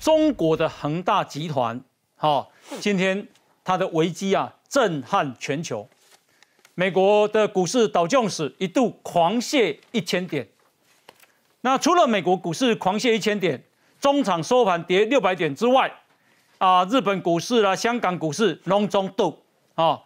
中国的恒大集团，好，今天它的危机啊震撼全球，美国的股市倒降史一度狂泻一千点，那除了美国股市狂泻一千点，中场收盘跌六百点之外，啊，日本股市啦、香港股市隆中斗，啊，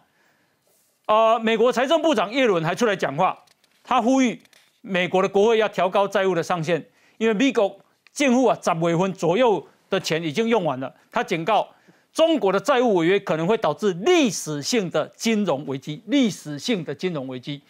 啊，美国财政部长耶伦还出来讲话，他呼吁美国的国会要调高债务的上限，因为美国近乎啊，十月分左右。的钱已经用完了，他警告中国的债务违约可能会导致历史性的金融危机，历史性的金融危机。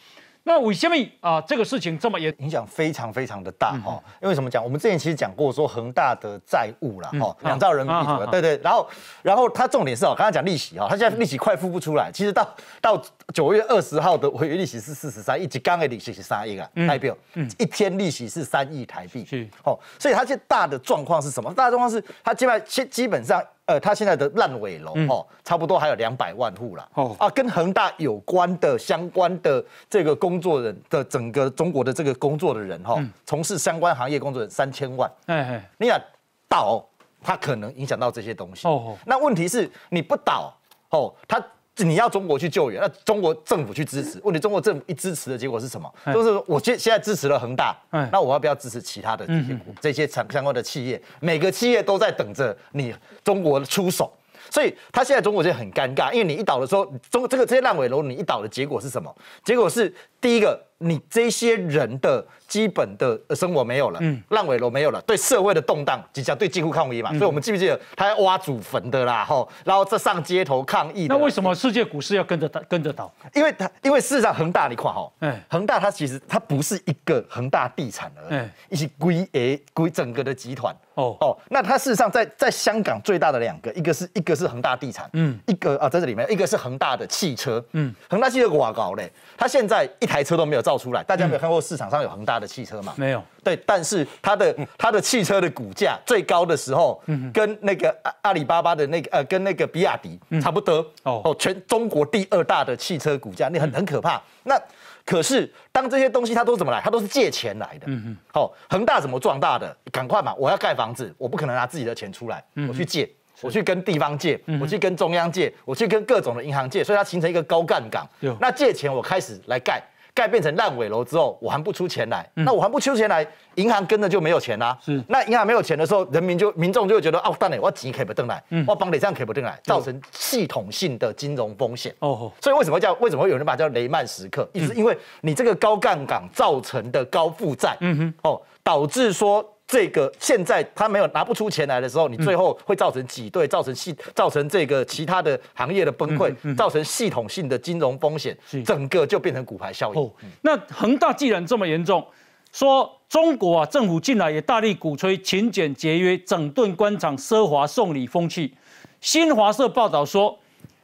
那为什么啊，这个事情这么也影响非常非常的大哈，因为什么讲？我们之前其实讲过说恒大的债务啦哈，两兆人民币，对對对？然后，然后它重点是哦，刚才讲利息哈，它现在利息快付不出来。其实到到九月二十号的违约利息是四十三，一刚的利息三亿啊，代表一天利息是三亿台币。是，哦，所以它在大的状况是什么？大的状况是它现在基基本上。呃，他现在的烂尾楼哦，差不多还有两百万户了。哦啊，跟恒大有关的相关的这个工作人的整个中国的这个工作的人哈，从事相关行业工作人三千万。哎哎，你想倒，它可能影响到这些东西。哦哦，那问题是你不倒哦，它。你要中国去救援，那中国政府去支持？问题中国政府一支持的结果是什么？就是我现现在支持了恒大，那我要不要支持其他的这些这些产相关的企业？每个企业都在等着你中国出手，所以他现在中国就很尴尬，因为你一倒的时候，中这个这些烂尾楼你一倒的结果是什么？结果是第一个。你这些人的基本的生活没有了，嗯，烂尾楼没有了，对社会的动荡，即将对近乎抗议嘛，所以，我们记不记得他要挖祖坟的啦，吼，然后在上街头抗议。那为什么世界股市要跟着倒？跟着倒？因为他，因为事实上恒大，你看吼，嗯，恒大它其实它不是一个恒大地产而已，一些归诶归整个的集团。哦哦，那它事实上在在香港最大的两个，一个是一个是恒大地产，嗯，一个啊在这里面，一个是恒大的汽车，嗯，恒大汽车哇搞嘞，它现在一台车都没有造出来，大家有看过市场上有恒大的汽车吗？没有。对，但是它的它的汽车的股价最高的时候，跟那个阿阿里巴巴的那个呃，跟那个比亚迪差不多哦，全中国第二大的汽车股价，那很很可怕。那可是当这些东西它都怎么来？它都是借钱来的。嗯嗯。好，恒大怎么壮大的？赶快嘛，我要盖房子，我不可能拿自己的钱出来，我去借，我去跟地方借，我去跟中央借，我去跟各种的银行借，所以它形成一个高杠杆。那借钱我开始来盖。盖变成烂尾楼之后，我还不出钱来，那我还不出钱来，银行跟着就没有钱啦。是，那银行没有钱的时候，人民就民众就会觉得哦，蛋呢，我钱以不进来，我帮你这样可以不进来，造成系统性的金融风险。哦，所以为什么叫为什么会有人把它叫雷曼时刻，意是因为你这个高杠杆造成的高负债，嗯哼，哦，导致说。这个现在他没有拿不出钱来的时候，你最后会造成挤兑，造成系造成这个其他的行业的崩溃，造成系统性的金融风险，整个就变成股牌效应。那恒大既然这么严重，说中国啊政府进来也大力鼓吹勤俭节约、整顿官场奢华送礼风气。新华社报道说，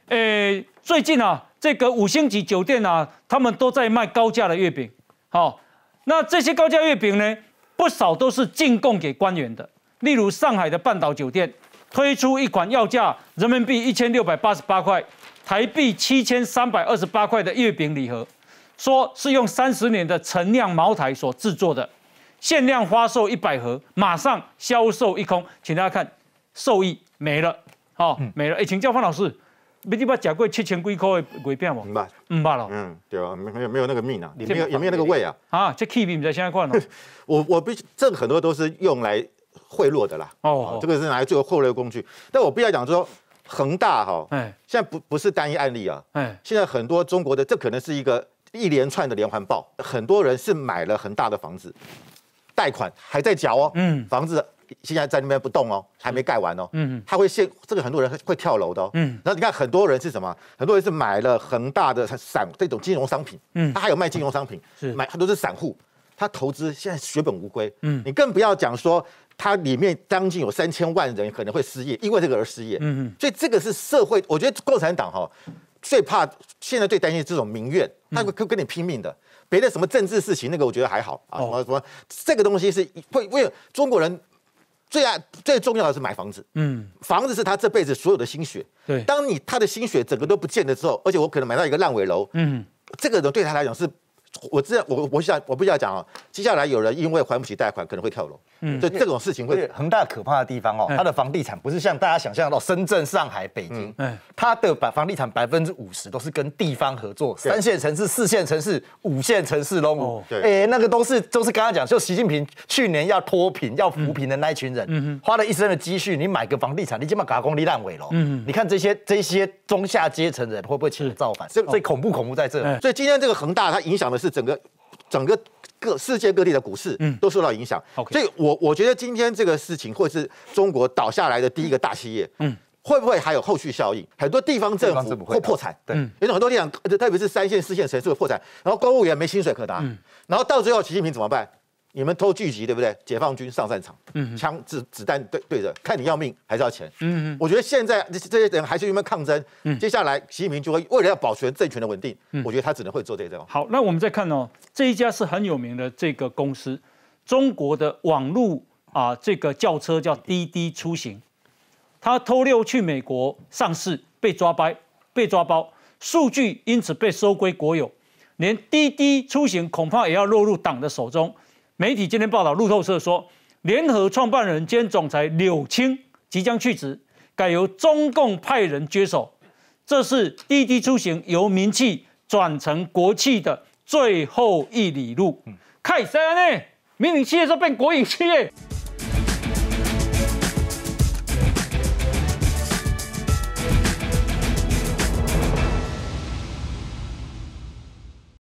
呃，最近啊这个五星级酒店啊，他们都在卖高价的月饼。好，那这些高价月饼呢？不少都是进贡给官员的，例如上海的半岛酒店推出一款要价人民币一千六百八十八块、台币七千三百二十八块的月饼礼盒，说是用三十年的陈酿茅台所制作的，限量发售一百盒，马上销售一空，请大家看，受益没了，好没了，哎，请教范老师。你你爸吃过七千几块的月饼无？不嘛，不嘛了。嗯，对啊，没没有没有那个命啊，呐，没有也没有那个胃啊。啊，这气味不知道啥款哦。我我必须，这个很多都是用来贿赂的啦。哦，这个是拿来做为贿赂工具。但我必须要讲说，恒大哈，现在不不是单一案例啊。哎，现在很多中国的，这可能是一个一连串的连环爆。很多人是买了恒大的房子，贷款还在缴哦。嗯，房子。现在在那边不动哦，还没盖完哦。嗯，他会现这个很多人会跳楼的哦。嗯，后你看很多人是什么？很多人是买了恒大的散这种金融商品。嗯，他还有卖金融商品，是买很多是散户，他投资现在血本无归。嗯，你更不要讲说它里面将近有三千万人可能会失业，因为这个而失业。嗯嗯，所以这个是社会，我觉得共产党哈最怕现在最担心这种民怨，他会跟跟你拼命的。别的什么政治事情那个我觉得还好啊，什么什么这个东西是会为了中国人。最爱最重要的是买房子。嗯，房子是他这辈子所有的心血。对，当你他的心血整个都不见的时候，而且我可能买到一个烂尾楼。嗯，这个人对他来讲是。我知道，我我想，我不须要讲哦。接下来有人因为还不起贷款，可能会跳楼。嗯，所这种事情会恒大可怕的地方哦，它的房地产不是像大家想象到深圳、上海、北京，嗯，它的百房地产百分之五十都是跟地方合作，三线城市、四线城市、五线城市都。对，哎，那个都是都是刚刚讲，就习近平去年要脱贫、要扶贫的那群人，嗯，花了一生的积蓄，你买个房地产，你起码搞工地烂尾楼。嗯，你看这些这些中下阶层人会不会起来造反？所以恐怖恐怖在这。所以今天这个恒大它影响的。是整个整个各世界各地的股市都受到影响，所以，我我觉得今天这个事情或是中国倒下来的第一个大企业，嗯，会不会还有后续效应？很多地方政府会破产，对，因为很多地方，特别是三线、四线城市破产，然后公务员没薪水可拿，然后到最后习近平怎么办？你们偷聚集对不对？解放军上战场，嗯，枪、子、子弹对对着，看你要命还是要钱？嗯嗯，我觉得现在这这些人还是有没有抗争，嗯，接下来习近平就会为了要保全政权的稳定，嗯，我觉得他只能会做这些。种。好，那我们再看哦，这一家是很有名的这个公司，中国的网络啊，这个轿车叫滴滴出行，他偷溜去美国上市被抓掰被抓包，数据因此被收归国有，连滴滴出行恐怕也要落入党的手中。媒体今天报道，路透社说，联合创办人兼总裁柳青即将去职，改由中共派人接手。这是滴滴出行由民企转成国企的最后一里路。嗯，开山呢，民企业时变国营企业。